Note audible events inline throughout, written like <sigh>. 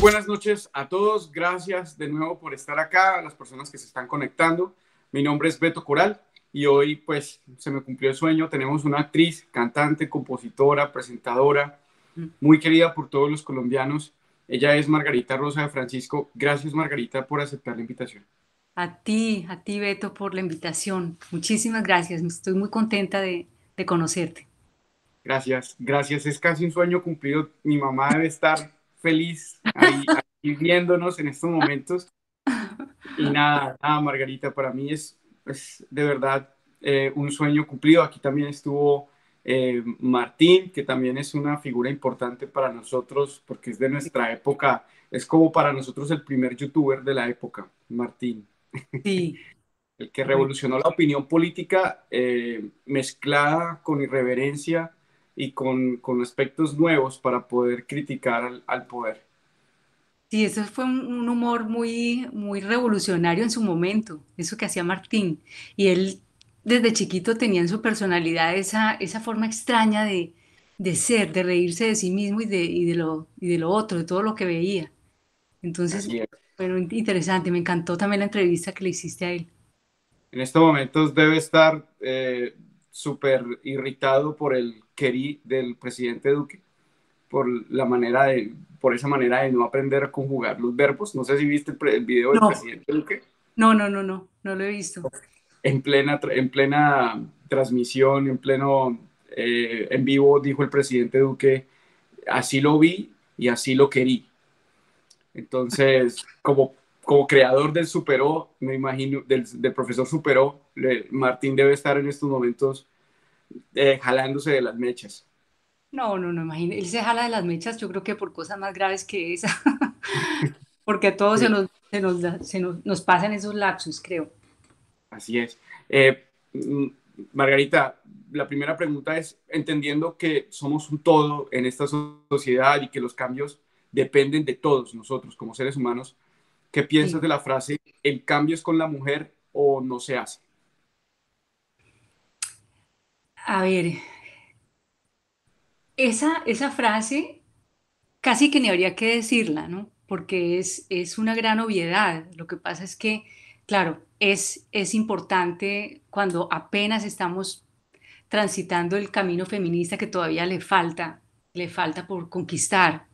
buenas noches a todos. Gracias de nuevo por estar acá, a las personas que se están conectando. Mi nombre es Beto Coral y hoy pues se me cumplió el sueño. Tenemos una actriz, cantante, compositora, presentadora, muy querida por todos los colombianos. Ella es Margarita Rosa de Francisco. Gracias Margarita por aceptar la invitación. A ti, a ti Beto por la invitación. Muchísimas gracias. Estoy muy contenta de, de conocerte. Gracias, gracias. Es casi un sueño cumplido. Mi mamá debe estar feliz y <laughs> viéndonos en estos momentos. Y nada, nada, Margarita, para mí es, de verdad eh, un sueño cumplido. Aquí también estuvo eh, Martín, que también es una figura importante para nosotros, porque es de nuestra época, es como para nosotros el primer youtuber de la época, Martín. Sí. <laughs> el que revolucionó la opinión política eh, mezclada con irreverencia y con, con aspectos nuevos para poder criticar al, al poder. Sí, eso fue un, humor muy, muy revolucionario en su momento, eso que hacía Martín. Y él desde chiquito tenía en su personalidad esa, esa forma extraña de, de ser, de reírse de sí mismo y de, y de, lo, y de lo otro, de todo lo que veía. Entonces, bueno, interesante, me encantó también la entrevista que le hiciste a él. En estos momentos debe estar eh, súper irritado por el querí del presidente Duque por la manera de, por esa manera de no aprender a conjugar los verbos. No sé si viste el, video del presidente Duque. No, no, no, no, no lo he visto. En plena, en plena transmisión, en pleno, eh, en vivo, dijo el presidente Duque, así lo vi y así lo querí. Entonces, <laughs> como, como creador del Superó, me imagino, del, del profesor Superó, Martín debe estar en estos momentos eh, jalándose de las mechas. No, no, no, imagínate, él se jala de las mechas, yo creo que por cosas más graves que esa, <laughs> porque a todos se, nos, se, nos nos, pasan esos lapsos creo. Así es. Eh, mm, Margarita, la primera pregunta es, entendiendo que somos un todo en esta sociedad y que los cambios dependen de todos nosotros como seres humanos, ¿qué piensas de la frase, el cambio es con la mujer o no se hace? A ver, esa, esa frase casi que ni habría que decirla, ¿no? Porque es, es una gran obviedad. Lo que pasa es que, claro, es, es importante cuando apenas estamos transitando el camino feminista que todavía le falta, le falta por conquistar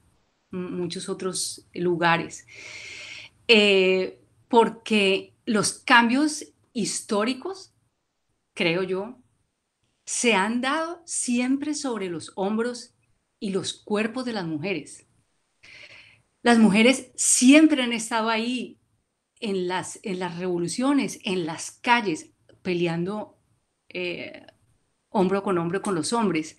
muchos otros lugares. Eh, porque los cambios históricos, creo yo, se han dado siempre sobre los hombros y los cuerpos de las mujeres. Las mujeres siempre han estado ahí en las, en las revoluciones, en las calles, peleando eh, hombro con hombro con los hombres.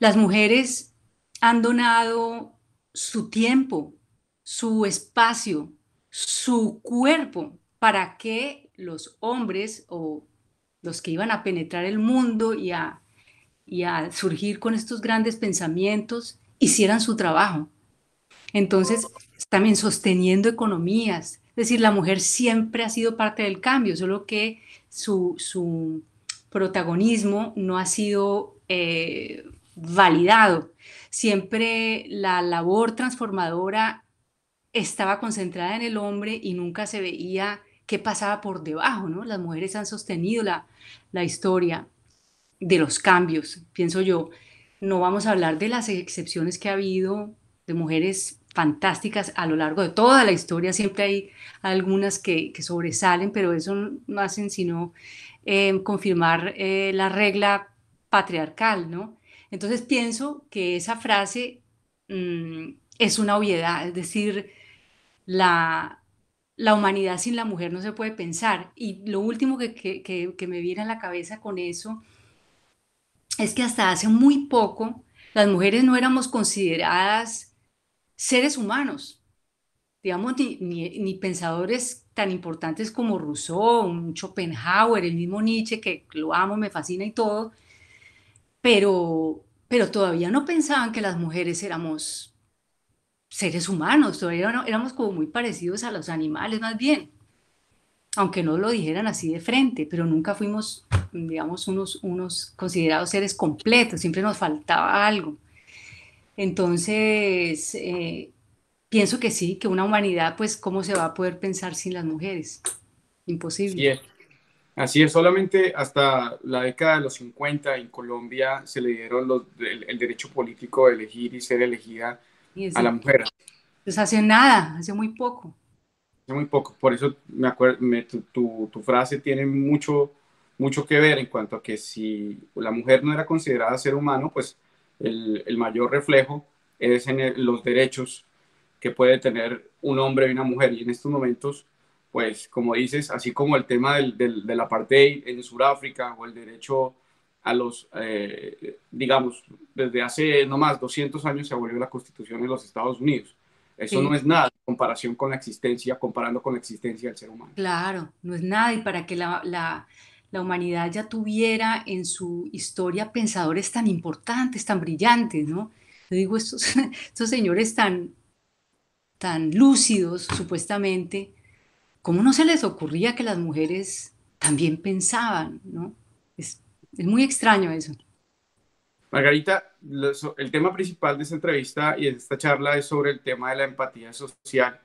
Las mujeres han donado su tiempo, su espacio, su cuerpo para que los hombres o los que iban a penetrar el mundo y a, surgir con estos grandes pensamientos, hicieran su trabajo. Entonces, también sosteniendo economías. Es decir, la mujer siempre ha sido parte del cambio, solo que su, protagonismo no ha sido eh, validado. Siempre la labor transformadora estaba concentrada en el hombre y nunca se veía qué pasaba por debajo, ¿no? Las mujeres han sostenido la, historia de los cambios, pienso yo. No vamos a hablar de las excepciones que ha habido de mujeres fantásticas a lo largo de toda la historia, siempre hay algunas que, sobresalen, pero eso no hacen sino em, confirmar eh, la regla patriarcal, ¿no? Entonces pienso que esa frase mm, es una obviedad, es decir, la, la humanidad sin la mujer no se puede pensar. Y lo último que, me viene a la cabeza con eso es que hasta hace muy poco las mujeres no éramos consideradas seres humanos, digamos, ni, pensadores tan importantes como Rousseau, Schopenhauer, el mismo Nietzsche, que lo amo, me fascina y todo, pero, pero todavía no pensaban que las mujeres éramos seres humanos, éramos como muy parecidos a los animales más bien, aunque no lo dijeran así de frente, pero nunca fuimos, digamos, unos, unos considerados seres completos, siempre nos faltaba algo. Entonces, eh, pienso que sí, que una humanidad, pues, ¿cómo se va a poder pensar sin las mujeres? Imposible. Así es, solamente hasta la década de los 50 en Colombia se le dieron el, derecho político de elegir y ser elegida a la mujer. Pues hace nada, hace muy poco. Hace muy poco, por eso me acuerdo, tu, frase tiene mucho, mucho que ver en cuanto a que si la mujer no era considerada ser humano, pues el, mayor reflejo es en los derechos que puede tener un hombre y una mujer. Y en estos momentos, pues como dices, así como el tema del, del apartheid en Sudáfrica o el derecho a los, eh, digamos, desde hace no más 200 años se abolió la Constitución en los Estados Unidos. Eso no es nada en comparación con la existencia, comparando con la existencia del ser humano. Claro, no es nada. Y para que la, humanidad ya tuviera en su historia pensadores tan importantes, tan brillantes, ¿no? Yo digo, estos, <laughs> estos señores tan, tan lúcidos, supuestamente, ¿cómo no se les ocurría que las mujeres también pensaban, ¿no? Es muy extraño eso. Margarita, el tema principal de esta entrevista y de esta charla es sobre el tema de la empatía social.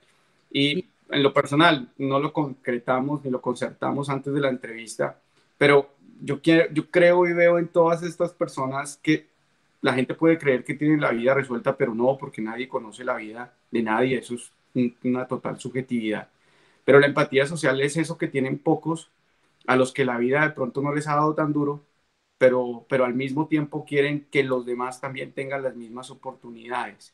Y en lo personal, no lo concretamos ni lo concertamos antes de la entrevista, pero yo, quiero, yo creo y veo en todas estas personas que la gente puede creer que tienen la vida resuelta, pero no, porque nadie conoce la vida de nadie, eso es una total subjetividad. Pero la empatía social es eso que tienen pocos, a los que la vida de pronto no les ha dado tan duro, pero, al mismo tiempo quieren que los demás también tengan las mismas oportunidades.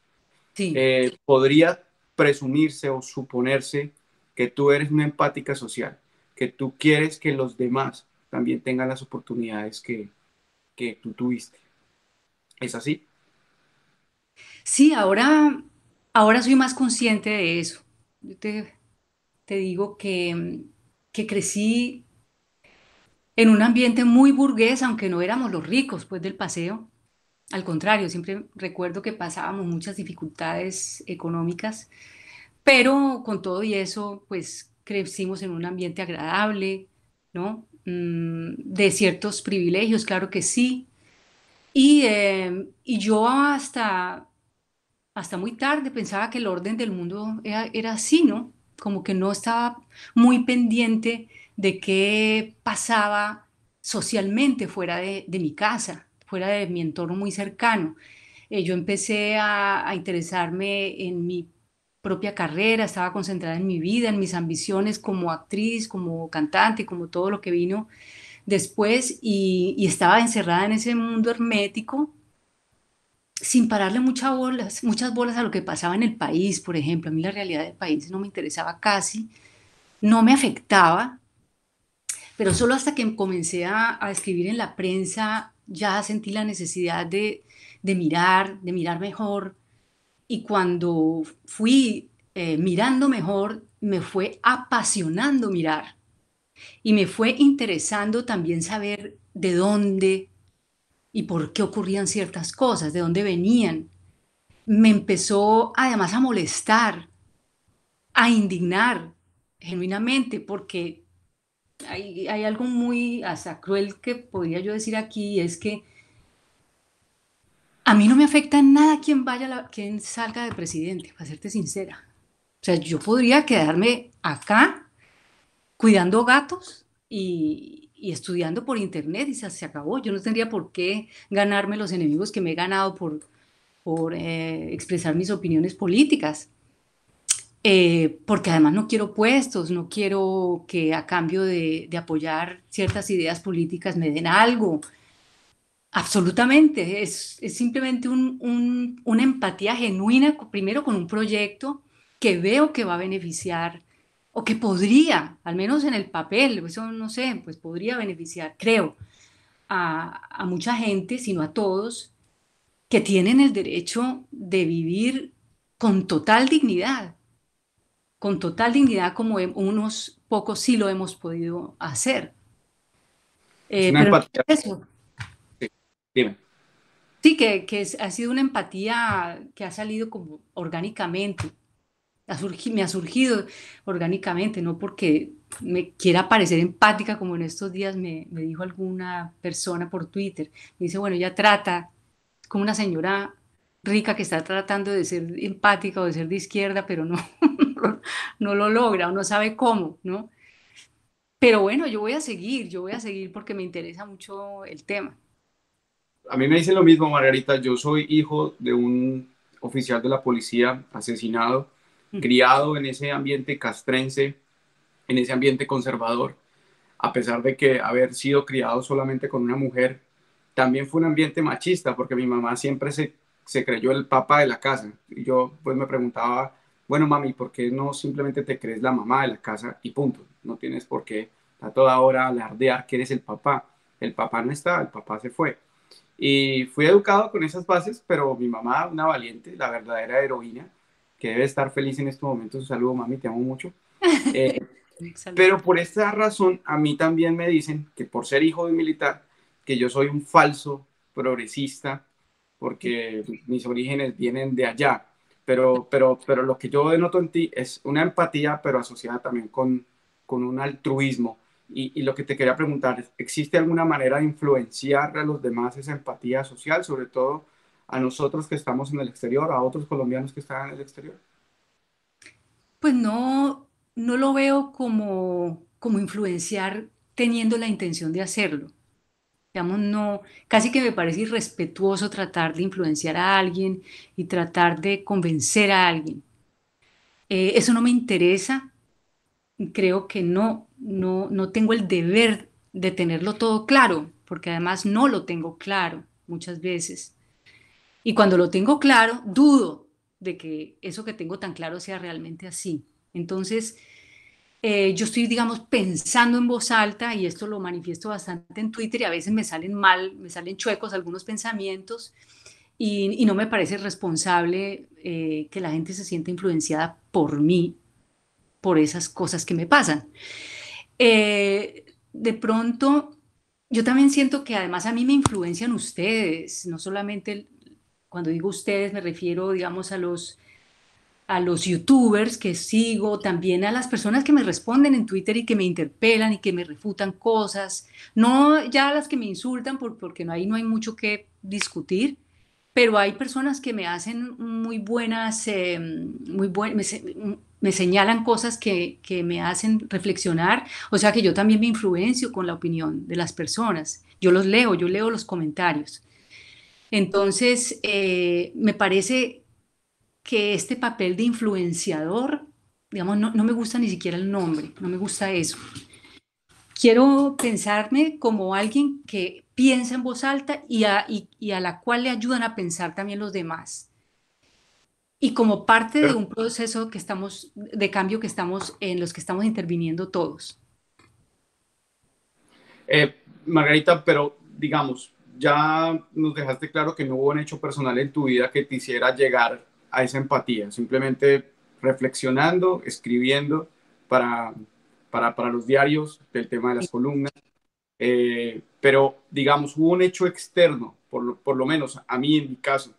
Sí. Eh, podría presumirse o suponerse que tú eres una empática social, que tú quieres que los demás también tengan las oportunidades que, tú tuviste. ¿Es así? Sí, ahora, ahora soy más consciente de eso. Yo te, digo que, que crecí en un ambiente muy burgués, aunque no éramos los ricos pues del paseo. Al contrario, siempre recuerdo que pasábamos muchas dificultades económicas, pero con todo y eso, pues crecimos en un ambiente agradable, ¿no? Mm, de ciertos privilegios, claro que sí. Em, y, yo hasta, hasta muy tarde pensaba que el orden del mundo era, era así, ¿no? Como que no estaba muy pendiente de qué pasaba socialmente fuera de, mi casa, fuera de mi entorno muy cercano. Eh, yo empecé a, interesarme en mi propia carrera, estaba concentrada en mi vida, en mis ambiciones como actriz, como cantante, como todo lo que vino después y, estaba encerrada en ese mundo hermético sin pararle muchas bolas, muchas bolas a lo que pasaba en el país, por ejemplo. A mí la realidad del país no me interesaba casi, no me afectaba, pero solo hasta que comencé a, escribir en la prensa ya sentí la necesidad de, mirar, de mirar mejor. Y cuando fui eh, mirando mejor, me fue apasionando mirar. Y me fue interesando también saber de dónde y por qué ocurrían ciertas cosas, de dónde venían. Me empezó además a molestar, a indignar genuinamente, porque hay, algo muy hasta cruel que podría yo decir aquí, es que a mí no me afecta nada quien vaya, quien salga de presidente, para serte sincera. O sea, yo podría quedarme acá cuidando gatos y, estudiando por internet y se, acabó. Yo no tendría por qué ganarme los enemigos que me he ganado por, por eh, expresar mis opiniones políticas. Eh, porque además no quiero puestos, no quiero que a cambio de, apoyar ciertas ideas políticas me den algo. Absolutamente, es, es simplemente una empatía genuina, primero con un proyecto que veo que va a beneficiar o que podría, al menos en el papel, eso no sé, pues podría beneficiar, creo, a mucha gente, sino a todos, que tienen el derecho de vivir con total dignidad, con total dignidad como unos pocos sí lo hemos podido hacer. Eh, sí, que, ha sido una empatía que ha salido como orgánicamente. me ha surgido orgánicamente, no porque me quiera parecer empática, como en estos días me, dijo alguna persona por Twitter. Me dice, bueno, ella trata como una señora rica que está tratando de ser empática o de ser de izquierda, pero no, <laughs> no lo logra o no sabe cómo, ¿no? Pero bueno, yo voy a seguir, yo voy a seguir porque me interesa mucho el tema. A mí me dicen lo mismo, Margarita, yo soy hijo de un oficial de la policía asesinado, mm. criado en ese ambiente castrense, en ese ambiente conservador, a pesar de que haber sido criado solamente con una mujer, también fue un ambiente machista, porque mi mamá siempre se se creyó el papá de la casa. Y yo pues me preguntaba, bueno mami, ¿por qué no simplemente te crees la mamá de la casa y punto? No tienes por qué a toda hora alardear que eres el papá. El papá no está, el papá se fue. Y fui educado con esas bases, pero mi mamá, una valiente, la verdadera heroína, que debe estar feliz en estos momentos, un saludo mami, te amo mucho. <laughs> Eh, pero por esta razón, a mí también me dicen que por ser hijo de un militar, que yo soy un falso progresista, porque mis orígenes vienen de allá. Pero, pero, pero lo que yo denoto en ti es una empatía, pero asociada también con, con un altruismo. Y, y, lo que te quería preguntar es, ¿existe alguna manera de influenciar a los demás esa empatía social, sobre todo a nosotros que estamos en el exterior, a otros colombianos que están en el exterior? Pues no, no lo veo como, como influenciar teniendo la intención de hacerlo. Digamos, no, casi que me parece irrespetuoso tratar de influenciar a alguien y tratar de convencer a alguien. Eh, eso no me interesa. Creo que no, no, no tengo el deber de tenerlo todo claro, porque además no lo tengo claro muchas veces. Y cuando lo tengo claro, dudo de que eso que tengo tan claro sea realmente así. Entonces, eh, yo estoy, digamos, pensando en voz alta y esto lo manifiesto bastante en Twitter y a veces me salen mal, me salen chuecos algunos pensamientos y, no me parece responsable eh, que la gente se sienta influenciada por mí, por esas cosas que me pasan. Eh, de pronto, yo también siento que además a mí me influencian ustedes, no solamente cuando digo ustedes me refiero, digamos, a los a los youtubers que sigo, también a las personas que me responden en Twitter y que me interpelan y que me refutan cosas, no ya a las que me insultan por, porque no, ahí no hay mucho que discutir, pero hay personas que me hacen muy buenas, em, muy buen, me, señalan cosas que, que me hacen reflexionar, o sea que yo también me influencio con la opinión de las personas, yo los leo, yo leo los comentarios. Entonces, eh, me parece que este papel de influenciador, digamos, no, me gusta ni siquiera el nombre, no me gusta eso. Quiero pensarme como alguien que piensa en voz alta y a, la cual le ayudan a pensar también los demás. Y como parte de un proceso que estamos, de cambio que estamos, en los que estamos interviniendo todos. Eh, Margarita, pero digamos, ya nos dejaste claro que no hubo un hecho personal en tu vida que te hiciera llegar a esa empatía, simplemente reflexionando, escribiendo para, para, los diarios del tema de las columnas. Eh, pero, digamos, hubo un hecho externo, por lo, menos a mí en mi caso.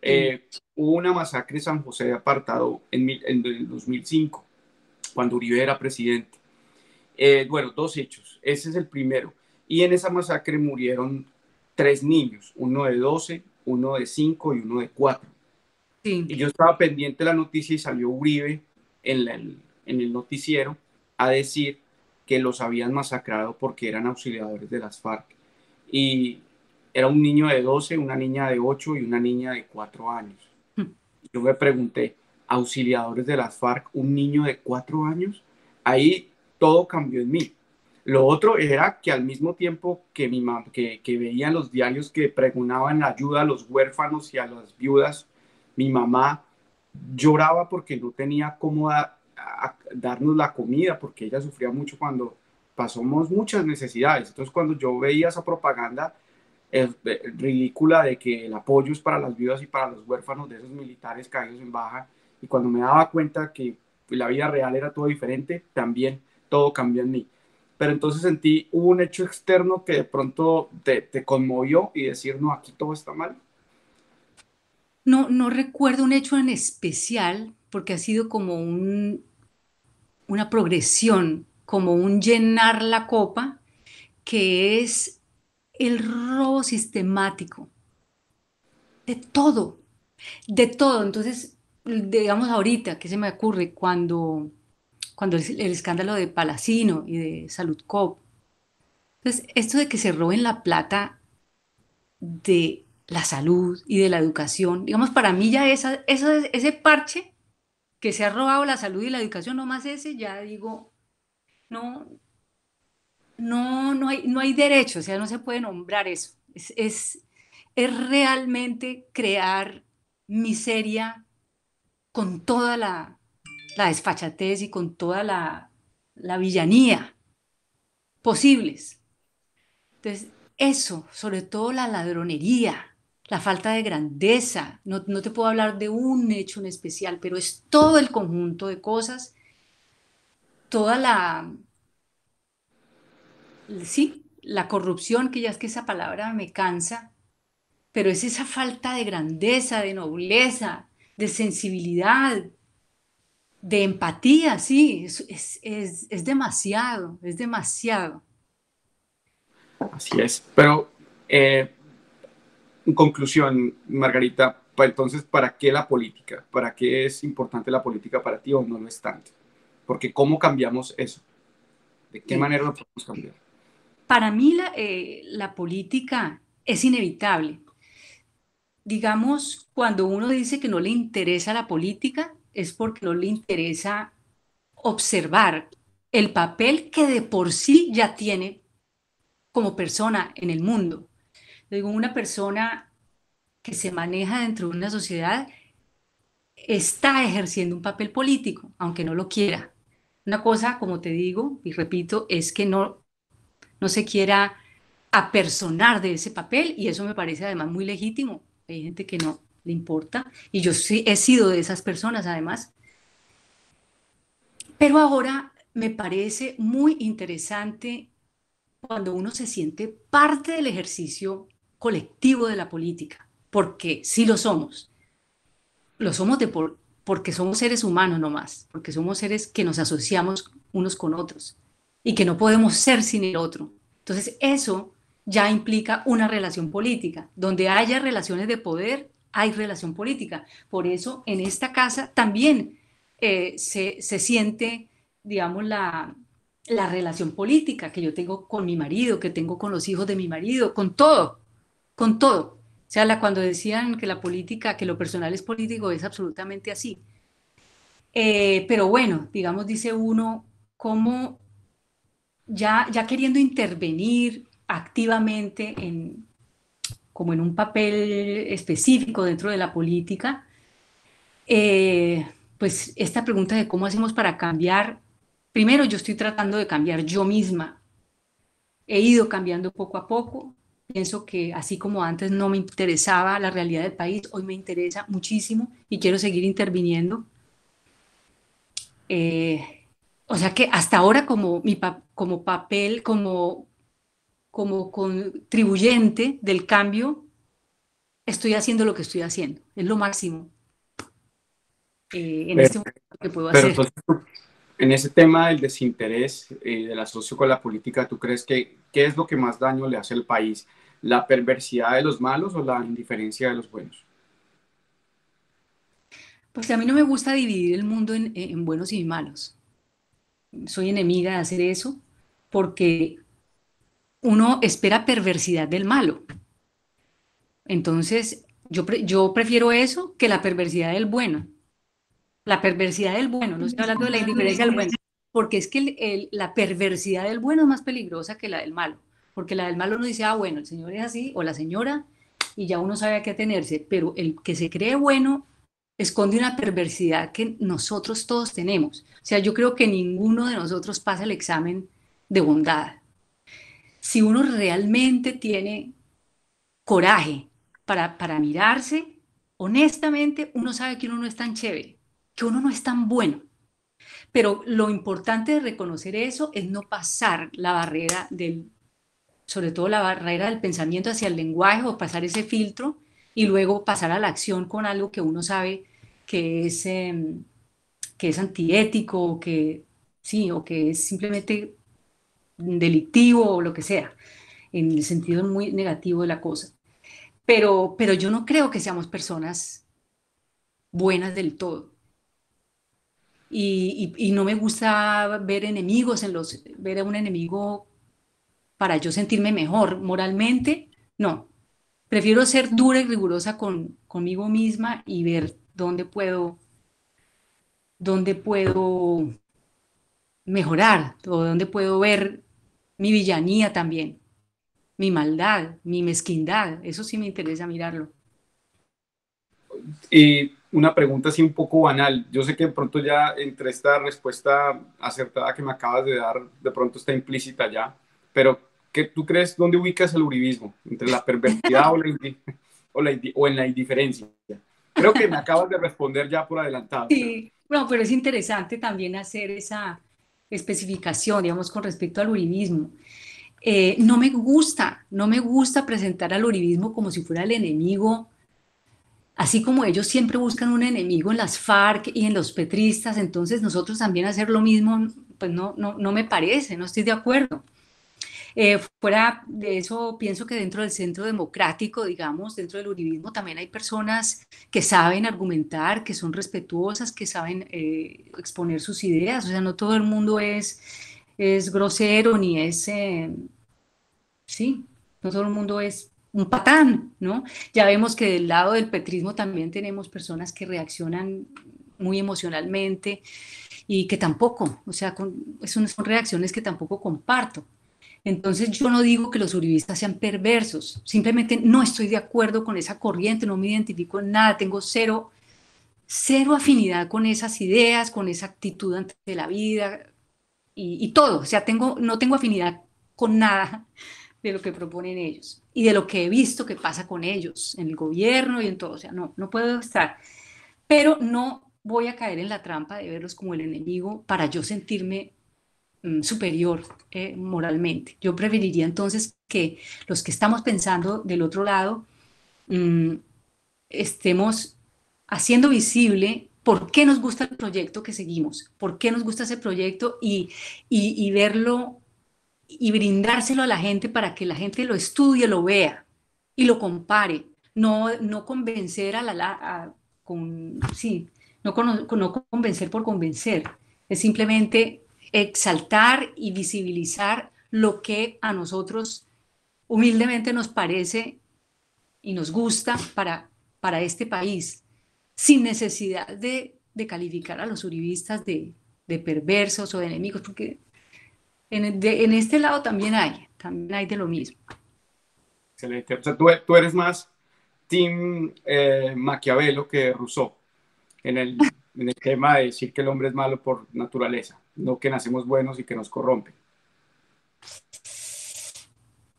Eh, hubo una masacre en San José de Apartado en, el 2005, cuando Uribe era presidente. Eh, bueno, dos hechos. Ese es el primero. Y en esa masacre murieron tres niños, uno de 12, uno de 5 y uno de 4. Y yo estaba pendiente de la noticia y salió Uribe en, el noticiero a decir que los habían masacrado porque eran auxiliadores de las FARC. Y era un niño de 12, una niña de 8 y una niña de 4 años. Hmm. Yo me pregunté, auxiliadores de las FARC, un niño de 4 años, ahí todo cambió en mí. Lo otro era que al mismo tiempo que, mi que veía los diarios que preguntaban la ayuda a los huérfanos y a las viudas mi mamá lloraba porque no tenía cómo darnos la comida, porque ella sufría mucho cuando pasamos muchas necesidades. Entonces, cuando yo veía esa propaganda eh, ridícula de que el apoyo es para las viudas y para los huérfanos de esos militares caídos en baja, y cuando me daba cuenta que la vida real era todo diferente, también todo cambió en mí. Pero entonces sentí, un hecho externo que de pronto te conmovió y decir, no, aquí todo está mal no, no recuerdo un hecho en especial, porque ha sido como un, una progresión, como un llenar la copa, que es el robo sistemático de todo, de todo. Entonces, digamos ahorita, ¿qué se me ocurre cuando, cuando el, escándalo de Palacino y de Salud Cop? Entonces, esto de que se roben la plata de la salud y de la educación. Digamos, para mí ya ese parche que se ha robado la salud y la educación, nomás ese, ya digo, no, no, no, hay, no hay derecho, o sea, no se puede nombrar eso. Es, es, realmente crear miseria con toda la, la desfachatez y con toda la, la villanía posibles. Entonces, eso, sobre todo la ladronería, la falta de grandeza. No, te puedo hablar de un hecho en especial, pero es todo el conjunto de cosas, toda la, sí, la corrupción, que ya es que esa palabra me cansa, pero es esa falta de grandeza, de nobleza, de sensibilidad, de empatía, sí, es, demasiado, es demasiado. Así es, pero... Eh, en conclusión, Margarita, entonces, ¿para qué la política? ¿Para qué es importante la política para ti o no lo es tanto? Porque ¿cómo cambiamos eso? ¿De qué manera lo podemos cambiar? Para mí la, eh, la política es inevitable. Digamos, cuando uno dice que no le interesa la política, es porque no le interesa observar el papel que de por sí ya tiene como persona en el mundo digo, una persona que se maneja dentro de una sociedad está ejerciendo un papel político, aunque no lo quiera. Una cosa, como te digo y repito, es que no, no se quiera apersonar de ese papel y eso me parece además muy legítimo. Hay gente que no le importa y yo sí he sido de esas personas además. Pero ahora me parece muy interesante cuando uno se siente parte del ejercicio colectivo de la política, porque sí lo somos. Lo somos de porque somos seres humanos nomás, porque somos seres que nos asociamos unos con otros y que no podemos ser sin el otro. Entonces eso ya implica una relación política. Donde haya relaciones de poder, hay relación política. Por eso en esta casa también eh, se, se, siente, digamos, la, la relación política que yo tengo con mi marido, que tengo con los hijos de mi marido, con todo con todo. O sea, cuando decían que la política, que lo personal es político, es absolutamente así. Eh, pero bueno, digamos, dice uno, cómo ya, ya queriendo intervenir activamente en, como en un papel específico dentro de la política, eh, pues esta pregunta de cómo hacemos para cambiar, primero yo estoy tratando de cambiar yo misma. He ido cambiando poco a poco, pienso que así como antes no me interesaba la realidad del país, hoy me interesa muchísimo y quiero seguir interviniendo. Eh, o sea que hasta ahora como, como papel, como, como contribuyente del cambio, estoy haciendo lo que estoy haciendo. Es lo máximo eh, en este momento que puedo hacer. en ese tema del desinterés eh, del asocio con la política, ¿tú crees que qué es lo que más daño le hace al país? la perversidad de los malos o la indiferencia de los buenos? Pues a mí no me gusta dividir el mundo en, buenos y malos. Soy enemiga de hacer eso porque uno espera perversidad del malo. Entonces, yo, yo prefiero eso que la perversidad del bueno. La perversidad del bueno, no estoy hablando de la indiferencia del bueno, porque es que la perversidad del bueno es más peligrosa que la del malo porque la del malo uno dice, ah, bueno, el señor es así, o la señora, y ya uno sabe a qué atenerse, pero el que se cree bueno esconde una perversidad que nosotros todos tenemos. O sea, yo creo que ninguno de nosotros pasa el examen de bondad. Si uno realmente tiene coraje para, para mirarse, honestamente uno sabe que uno no es tan chévere, que uno no es tan bueno. Pero lo importante de reconocer eso es no pasar la barrera del sobre todo la barrera del pensamiento hacia el lenguaje o pasar ese filtro y luego pasar a la acción con algo que uno sabe que es, em, que es antiético o que, sí, o que es simplemente delictivo o lo que sea, en el sentido muy negativo de la cosa. Pero, pero yo no creo que seamos personas buenas del todo. Y, y, no me gusta ver enemigos en los, ver a un enemigo para yo sentirme mejor moralmente, no. Prefiero ser dura y rigurosa con, conmigo misma y ver dónde puedo, dónde puedo mejorar o dónde puedo ver mi villanía también, mi maldad, mi mezquindad. Eso sí me interesa mirarlo. Y una pregunta así un poco banal. Yo sé que de pronto ya entre esta respuesta acertada que me acabas de dar, de pronto está implícita ya, pero tú crees dónde ubicas el uribismo? ¿Entre la perversidad o, la <laughs> en la indiferencia? Creo que me acabas de responder ya por adelantado. Sí, bueno, pero es interesante también hacer esa especificación, digamos, con respecto al uribismo. Eh, no me gusta, no me gusta presentar al uribismo como si fuera el enemigo, así como ellos siempre buscan un enemigo en las FARC y en los petristas, entonces nosotros también hacer lo mismo, pues no, no, no me parece, no estoy de acuerdo. Eh, fuera de eso, pienso que dentro del centro democrático, digamos, dentro del uribismo también hay personas que saben argumentar, que son respetuosas, que saben eh, exponer sus ideas. O sea, no todo el mundo es, es grosero ni es... Eh, sí, no todo el mundo es un patán, ¿no? Ya vemos que del lado del petrismo también tenemos personas que reaccionan muy emocionalmente y que tampoco, o sea, son reacciones que tampoco comparto. Entonces yo no digo que los uribistas sean perversos, simplemente no estoy de acuerdo con esa corriente, no me identifico en nada, tengo cero, cero afinidad con esas ideas, con esa actitud ante la vida y, y todo. O sea, tengo, no tengo afinidad con nada de lo que proponen ellos y de lo que he visto que pasa con ellos en el gobierno y en todo. O sea, no, no puedo estar. Pero no voy a caer en la trampa de verlos como el enemigo para yo sentirme Mm, superior eh, moralmente. Yo preferiría entonces que los que estamos pensando del otro lado mm, estemos haciendo visible por qué nos gusta el proyecto que seguimos, por qué nos gusta ese proyecto y, verlo y brindárselo a la gente para que la gente lo estudie, lo vea y lo compare. No, no convencer a la... con, sí, no, no convencer por convencer. Es simplemente exaltar y visibilizar lo que a nosotros humildemente nos parece y nos gusta para, para este país, sin necesidad de, calificar a los uribistas de, perversos o de enemigos, porque en, este lado también hay, también hay de lo mismo. Excelente. tú, eres más Tim eh, Maquiavelo que Rousseau en el tema de decir que el hombre es malo por naturaleza no que nacemos buenos y que nos corrompen.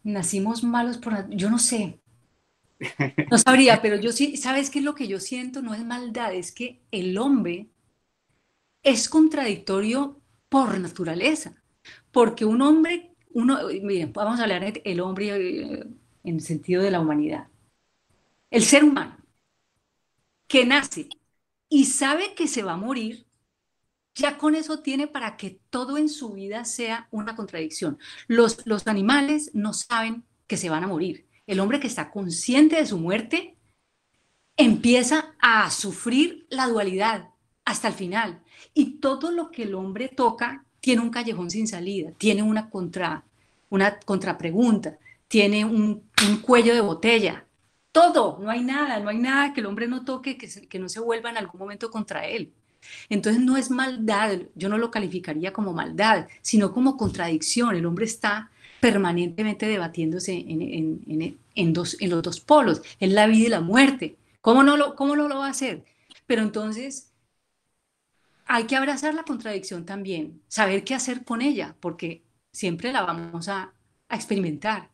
Nacimos malos por... Yo no sé. No sabría, pero yo sí, ¿sabes qué es lo que yo siento? No es maldad, es que el hombre es contradictorio por naturaleza, porque un hombre, uno, miren, vamos a hablar del hombre eh, en el sentido de la humanidad, el ser humano que nace y sabe que se va a morir, ya con eso tiene para que todo en su vida sea una contradicción. Los, animales no saben que se van a morir. El hombre que está consciente de su muerte empieza a sufrir la dualidad hasta el final. Y todo lo que el hombre toca tiene un callejón sin salida, tiene una, contra, una contrapregunta, tiene un, cuello de botella, todo, no hay nada, no hay nada que el hombre no toque, que, no se vuelva en algún momento contra él. Entonces no es maldad, yo no lo calificaría como maldad, sino como contradicción. El hombre está permanentemente debatiéndose en, en, en, los dos polos, en la vida y la muerte. ¿Cómo no, lo, ¿Cómo lo va a hacer? Pero entonces hay que abrazar la contradicción también, saber qué hacer con ella, porque siempre la vamos a, a experimentar,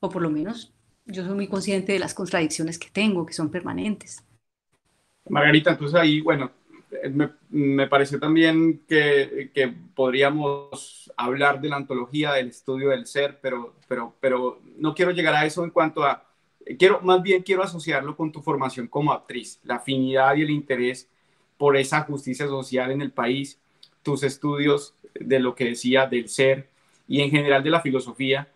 o por lo menos yo soy muy consciente de las contradicciones que tengo, que son permanentes. Margarita, entonces ahí, bueno, me, me pareció también que, podríamos hablar de la antología, del estudio del ser, pero, pero, pero no quiero llegar a eso en cuanto a, quiero, más bien quiero asociarlo con tu formación como actriz, la afinidad y el interés por esa justicia social en el país, tus estudios de lo que decía del ser y en general de la filosofía,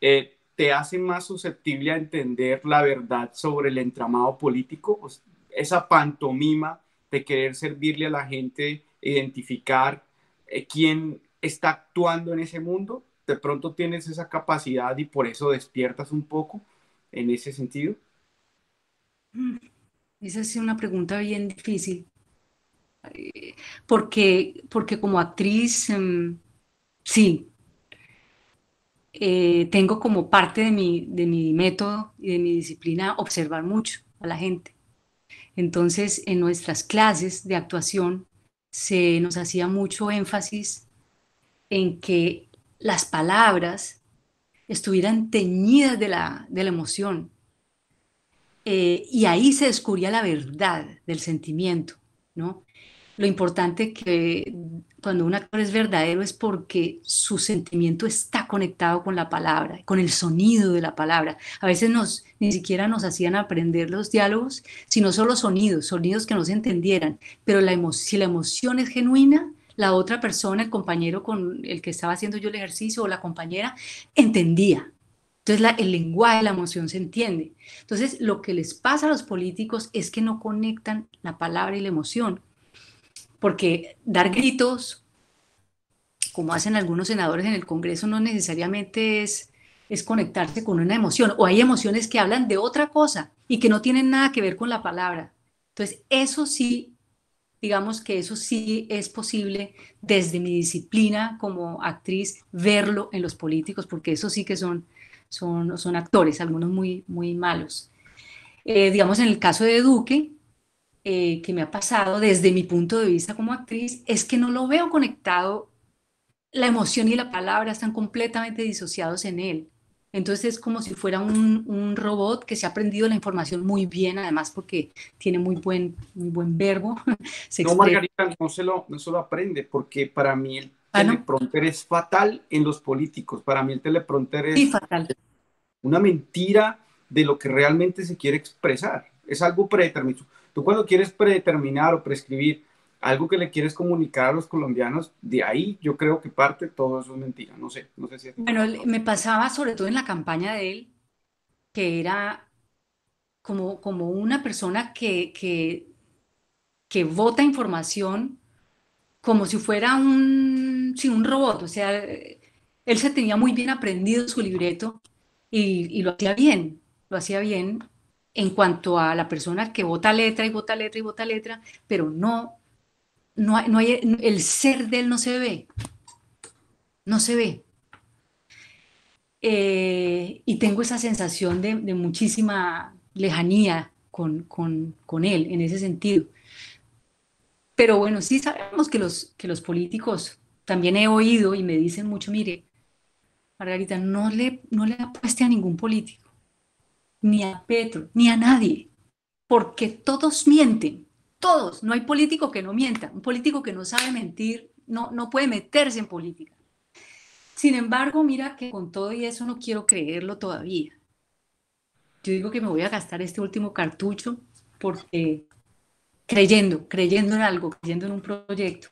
eh, te hace más susceptible a entender la verdad sobre el entramado político, esa pantomima de querer servirle a la gente, identificar eh, quién está actuando en ese mundo. De pronto tienes esa capacidad y por eso despiertas un poco en ese sentido. Mm, esa es una pregunta bien difícil. Eh, porque, porque como actriz, em, sí, eh, tengo como parte de mi, de mi método y de mi disciplina observar mucho a la gente. Entonces, en nuestras clases de actuación se nos hacía mucho énfasis en que las palabras estuvieran teñidas de la, emoción. Eh, y ahí se descubría la verdad del sentimiento, ¿no? Lo importante que cuando un actor es verdadero es porque su sentimiento está conectado con la palabra, con el sonido de la palabra. A veces nos, ni siquiera nos hacían aprender los diálogos, sino solo sonidos, sonidos que no se entendieran. Pero la si la emoción es genuina, la otra persona, el compañero con el que estaba haciendo yo el ejercicio o la compañera, entendía. Entonces la, el lenguaje, de la emoción se entiende. Entonces lo que les pasa a los políticos es que no conectan la palabra y la emoción porque dar gritos, como hacen algunos senadores en el Congreso, no necesariamente es, es conectarse con una emoción, o hay emociones que hablan de otra cosa y que no tienen nada que ver con la palabra. Entonces, eso sí, digamos que eso sí es posible desde mi disciplina como actriz, verlo en los políticos, porque eso sí que son, son, son actores, algunos muy, muy malos. Eh, digamos, en el caso de Duque, eh, que me ha pasado desde mi punto de vista como actriz es que no lo veo conectado. La emoción y la palabra están completamente disociados en él. Entonces es como si fuera un, un robot que se ha aprendido la información muy bien, además porque tiene muy buen, muy buen verbo. <laughs> no, Margarita, no se, lo, no aprende, porque para mí el ah, teleprompter es fatal en los políticos. Para mí el teleprompter es fatal. una mentira de lo que realmente se quiere expresar. Es algo predeterminado. Tú cuando quieres predeterminar o prescribir algo que le quieres comunicar a los colombianos, de ahí yo creo que parte todo eso es mentira. No sé, no sé si es Bueno, me pasaba sobre todo en la campaña de él, que era como, como una persona que, que, vota información como si fuera un, un robot. O sea, él se tenía muy bien aprendido su libreto y, y lo hacía bien, lo hacía bien en cuanto a la persona que vota letra y vota letra y vota letra, pero no, no, hay, no hay, el ser de él no se ve, no se ve. Eh, y tengo esa sensación de, de muchísima lejanía con, con, con, él en ese sentido. Pero bueno, sí sabemos que los, que los políticos, también he oído y me dicen mucho, mire, Margarita, no le, no le apueste a ningún político ni a Petro, ni a nadie, porque todos mienten, todos, no hay político que no mienta, un político que no sabe mentir no, no puede meterse en política. Sin embargo, mira que con todo y eso no quiero creerlo todavía. Yo digo que me voy a gastar este último cartucho porque creyendo, creyendo en algo, creyendo en un proyecto,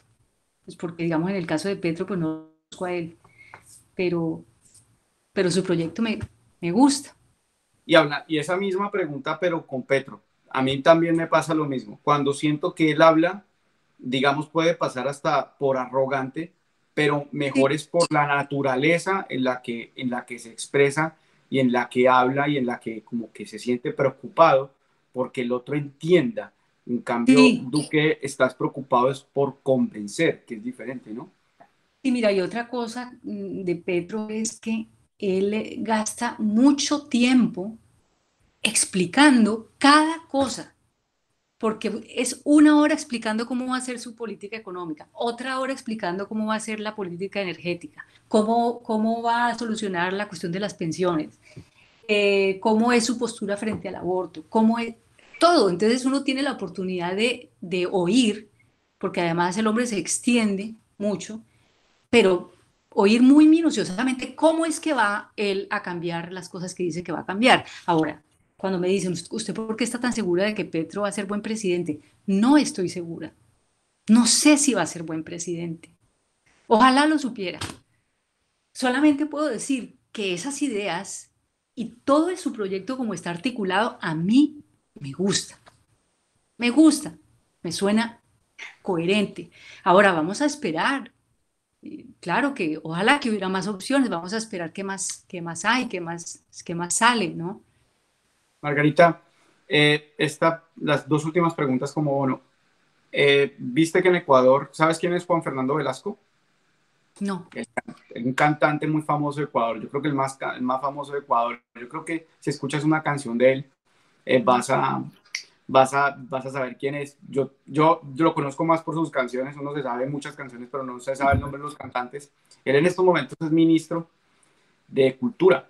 pues porque digamos en el caso de Petro, pues no conozco a él, pero, pero su proyecto me gusta y, habla, y esa misma pregunta, pero con Petro. A mí también me pasa lo mismo. Cuando siento que él habla, digamos, puede pasar hasta por arrogante, pero mejor es por la naturaleza en la que, en la que se expresa y en la que habla y en la que como que se siente preocupado porque el otro entienda. En cambio, tú Duque, estás preocupado es por convencer, que es diferente, ¿no? Sí, mira, y otra cosa mm, de Petro es que él eh, gasta mucho tiempo explicando cada cosa, porque es una hora explicando cómo va a ser su política económica, otra hora explicando cómo va a ser la política energética, cómo, cómo va a solucionar la cuestión de las pensiones, eh, cómo es su postura frente al aborto, cómo es todo. Entonces uno tiene la oportunidad de, de oír, porque además el hombre se extiende mucho, pero oír muy minuciosamente cómo es que va él a cambiar las cosas que dice que va a cambiar. Ahora, cuando me dicen, ¿usted por qué está tan segura de que Petro va a ser buen presidente? No estoy segura. No sé si va a ser buen presidente. Ojalá lo supiera. Solamente puedo decir que esas ideas y todo su proyecto como está articulado a mí me gusta. Me gusta. Me suena coherente. Ahora vamos a esperar claro que ojalá que hubiera más opciones, vamos a esperar qué más, más hay, qué más, más sale, ¿no? Margarita, eh, estas las dos últimas preguntas como bueno, eh, ¿Viste que en Ecuador, ¿sabes quién es Juan Fernando Velasco? No. Es un cantante muy famoso de Ecuador, yo creo que el más, más famoso de Ecuador. Yo creo que si escuchas una canción de él, eh, vas, a, vas a, vas a saber quién es. Yo, yo, lo conozco más por sus canciones, uno se sabe muchas canciones, pero no se sabe el nombre de los cantantes. Él en estos momentos es ministro de Cultura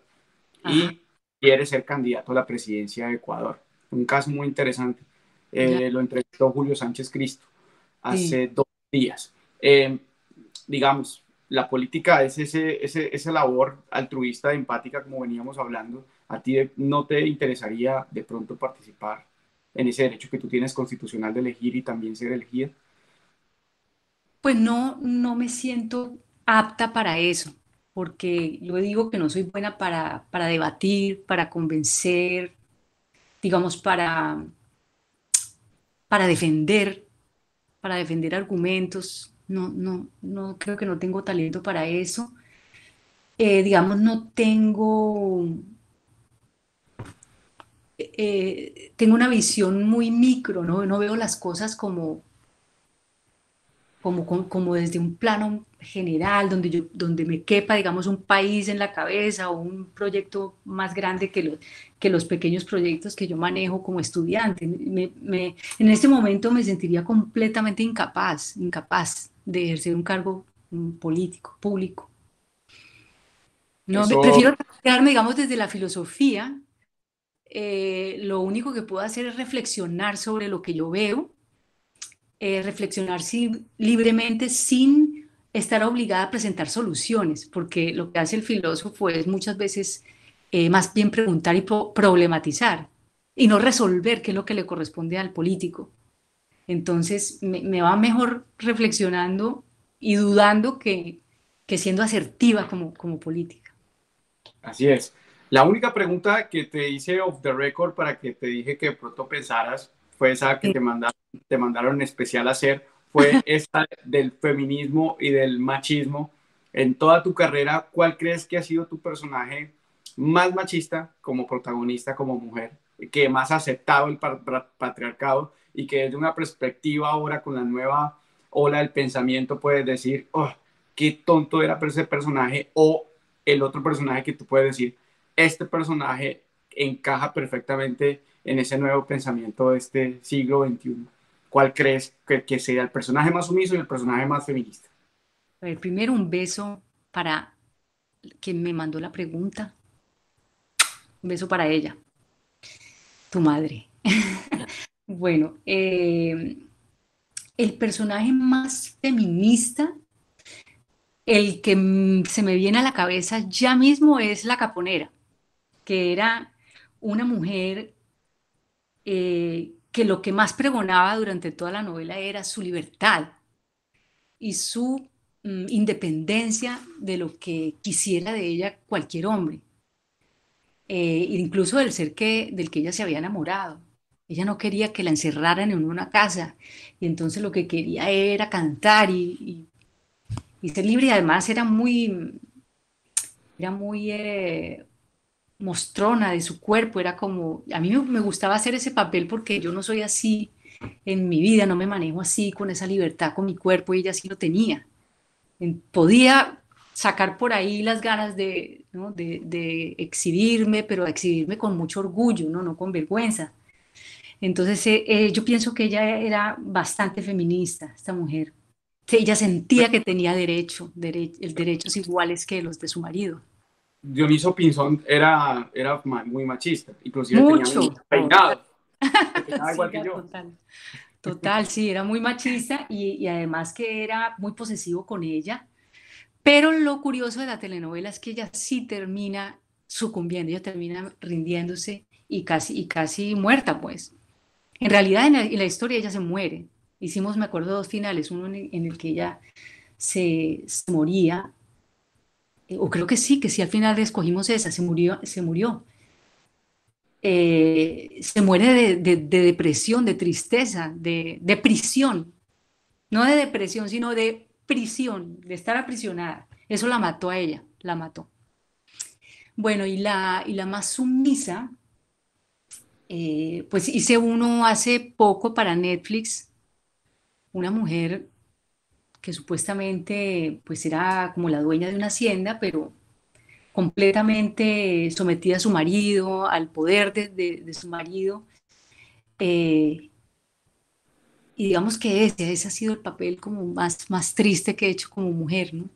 y quiere ser candidato a la presidencia de Ecuador. Un caso muy interesante. Eh, lo entrevistó Julio Sánchez Cristo hace dos días. Eh, digamos, la política es ese, ese, esa labor altruista, empática, como veníamos hablando. ¿A ti no te interesaría de pronto participar en ese derecho que tú tienes constitucional de elegir y también ser elegida? Pues no, no me siento apta para eso, porque yo digo que no soy buena para, para debatir, para convencer, digamos, para, para defender, para defender argumentos. No, no, no creo que no tengo talento para eso. Eh, digamos, no tengo eh, tengo una visión muy micro, ¿no? No veo las cosas como, como, como, desde un plano general, donde, yo, donde me quepa, digamos, un país en la cabeza o un proyecto más grande que, los que los pequeños proyectos que yo manejo como estudiante. Me, en este momento me sentiría completamente incapaz, incapaz de ejercer un cargo mm, político, público. No, prefiero quedarme, digamos, desde la filosofía, eh, lo único que puedo hacer es reflexionar sobre lo que yo veo, eh, reflexionar libremente sin estar obligada a presentar soluciones, porque lo que hace el filósofo es muchas veces eh, más bien preguntar y problematizar y no resolver qué es lo que le corresponde al político. Entonces me, va mejor reflexionando y dudando que, que siendo asertiva como, como política. Así es. La única pregunta que te hice off the record para que te dije que de pronto pensaras fue esa que te mandaron, te mandaron en especial a hacer, fue <laughs> esta del feminismo y del machismo. En toda tu carrera, ¿cuál crees que ha sido tu personaje más machista como protagonista, como mujer, que más ha aceptado el patriarcado y que desde una perspectiva ahora con la nueva ola del pensamiento puedes decir, oh, qué tonto era ese personaje o el otro personaje que tú puedes decir, este personaje encaja perfectamente en ese nuevo pensamiento de este siglo XXI? ¿Cuál crees que, sería el personaje más sumiso y el personaje más feminista? A ver, primero un beso para quien me mandó la pregunta. Un beso para ella, tu madre. <laughs> bueno, eh, el personaje más feminista, el que se me viene a la cabeza ya mismo es la caponera que era una mujer eh, que lo que más pregonaba durante toda la novela era su libertad y su mm, independencia de lo que quisiera de ella cualquier hombre, eh, incluso del ser que, del que ella se había enamorado. Ella no quería que la encerraran en una casa y entonces lo que quería era cantar y, y, ser libre y además era muy, era muy eh, mostrona de su cuerpo, era como, a mí me gustaba hacer ese papel porque yo no soy así en mi vida, no me manejo así con esa libertad con mi cuerpo y ella sí lo tenía. Podía sacar por ahí las ganas de, de, exhibirme, pero exhibirme con mucho orgullo, no, no con vergüenza. Entonces eh, eh, yo pienso que ella era bastante feminista, esta mujer. Ella sentía que tenía derecho, el derechos iguales que los de su marido. Dioniso Pinzón era, era muy machista, inclusive Mucho. tenía peinado. <laughs> Total. Total. sí, era muy machista y, y, además que era muy posesivo con ella. Pero lo curioso de la telenovela es que ella sí termina sucumbiendo, ella termina rindiéndose y casi, y casi muerta, pues. En realidad, en la, historia ella se muere. Hicimos, me acuerdo, dos finales, uno en el, que ella se moría o creo que sí, que sí al final escogimos esa, se murió, se murió. Eh, se muere de, depresión, de tristeza, de, prisión. No de depresión, sino de prisión, de estar aprisionada. Eso la mató a ella, la mató. Bueno, y la, y la más sumisa, eh, pues hice uno hace poco para Netflix, una mujer que supuestamente pues era como la dueña de una hacienda, pero completamente sometida a su marido, al poder de, su marido. Eh, y digamos que ese, ese ha sido el papel como más, más triste que he hecho como mujer, ¿no?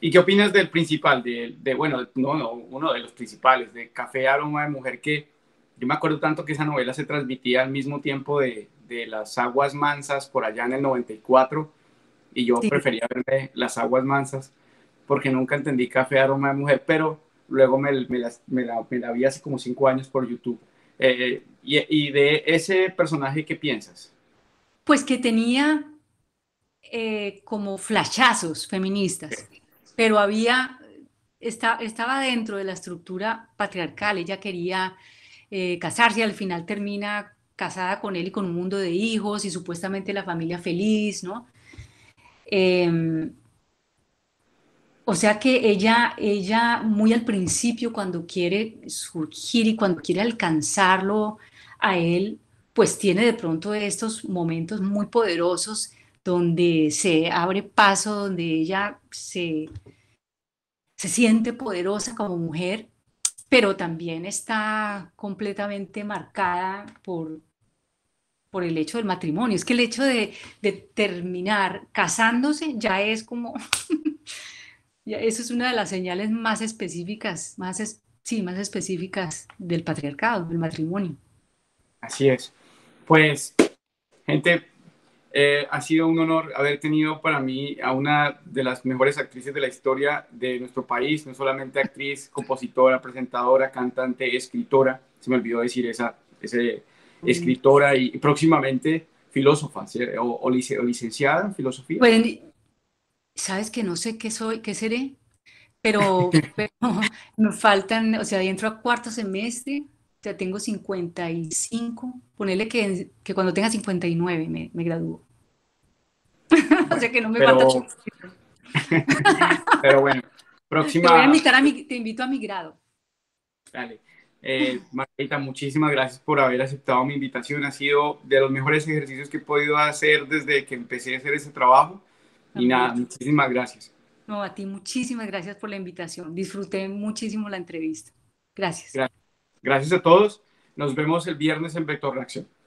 ¿Y qué opinas del principal, de, bueno, uno de los principales, de Café Aroma de Mujer, que yo me acuerdo tanto que esa novela se transmitía al mismo tiempo de, de Las Aguas Mansas por allá en el 94, y yo prefería verme las aguas mansas porque nunca entendí café aroma de mujer, pero luego me, la, me, vi hace como cinco años por YouTube. Eh, y, de ese personaje qué piensas? Pues que tenía eh, como flashazos feministas, pero había, estaba dentro de la estructura patriarcal, ella quería casarse eh, casarse, al final termina casada con él y con un mundo de hijos y supuestamente la familia feliz, ¿no? Em, o sea que ella, ella muy al principio, cuando quiere surgir y cuando quiere alcanzarlo a él, pues tiene de pronto estos momentos muy poderosos donde se abre paso, donde ella se, se siente poderosa como mujer, pero también está completamente marcada por, por el hecho del matrimonio. Es que el hecho de, terminar casándose ya es como, <laughs> ya eso es una de las señales más específicas, más, sí, más específicas del patriarcado, del matrimonio. Así es. Pues, gente, eh, ha sido un honor haber tenido para mí a una de las mejores actrices de la historia de nuestro país, no solamente actriz, compositora, presentadora, cantante, escritora, se me olvidó decir esa, ese, escritora y, próximamente filósofa o, licenciada en filosofía. Bueno, pues, sabes que no sé qué soy, qué seré, pero, <laughs> me nos faltan, o sea, dentro a cuarto semestre, ya tengo 55, ponerle que, que cuando tenga 59 me, me gradúo. <laughs> o sea que no me pero, <laughs> pero bueno, próxima. te invito a mi grado. Dale. Eh, Margarita, muchísimas gracias por haber aceptado mi invitación. Ha sido de los mejores ejercicios que he podido hacer desde que empecé a hacer ese trabajo. Y nada, muchísimas gracias. No, a ti muchísimas gracias por la invitación. Disfruté muchísimo la entrevista. Gracias. Gracias, gracias a todos. Nos vemos el viernes en Vector Reacción.